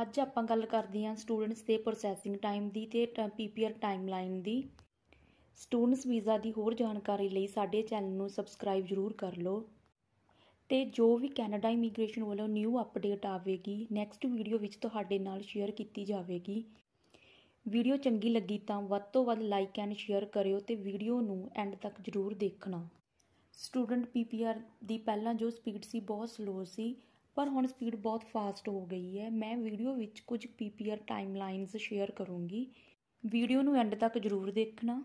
ਅੱਜ ਆਪਾਂ ਗੱਲ ਕਰਦੇ ਹਾਂ ਸਟੂਡੈਂਟਸ ਦੇ ਪ੍ਰੋਸੈਸਿੰਗ ਟਾਈਮ ਦੀ ਤੇ ਪੀਪੀਆਰ ਟਾਈਮਲਾਈਨ ਦੀ ਸਟੂਡੈਂਟਸ ਵੀਜ਼ਾ ਦੀ ਹੋਰ ਜਾਣਕਾਰੀ ਲਈ ਸਾਡੇ ਚੈਨਲ ਨੂੰ ਸਬਸਕ੍ਰਾਈਬ ਜ਼ਰੂਰ ਕਰ ਲਓ ਤੇ ਜੋ ਵੀ ਕੈਨੇਡਾ ਇਮੀਗ੍ਰੇਸ਼ਨ ਵੱਲੋਂ ਨਿਊ ਅਪਡੇਟ ਆਵੇਗੀ ਨੈਕਸਟ ਵੀਡੀਓ ਵਿੱਚ ਤੁਹਾਡੇ ਨਾਲ ਸ਼ੇਅਰ ਕੀਤੀ ਜਾਵੇਗੀ ਵੀਡੀਓ ਚੰਗੀ ਲੱਗੀ ਤਾਂ ਵੱਧ ਤੋਂ ਵੱਧ ਲਾਈਕ ਐਂਡ ਸ਼ੇਅਰ ਕਰਿਓ ਤੇ ਵੀਡੀਓ ਨੂੰ ਐਂਡ ਤੱਕ ਜ਼ਰੂਰ ਦੇਖਣਾ ਸਟੂਡੈਂਟ ਪੀਪੀਆਰ ਦੀ ਪਹਿਲਾਂ ਜੋ ਸਪੀਡ ਸੀ ਬਹੁਤ ਸਲੋ ਸੀ ਪਰ ਹੁਣ ਸਪੀਡ ਬਹੁਤ ਫਾਸਟ ਹੋ ਗਈ ਹੈ ਮੈਂ ਵੀਡੀਓ ਵਿੱਚ ਕੁਝ ਪੀਪੀਆਰ ਟਾਈਮਲਾਈਨਸ ਸ਼ੇਅਰ ਕਰੂੰਗੀ ਵੀਡੀਓ ਨੂੰ ਐਂਡ ਤੱਕ ਜ਼ਰੂਰ ਦੇਖਣਾ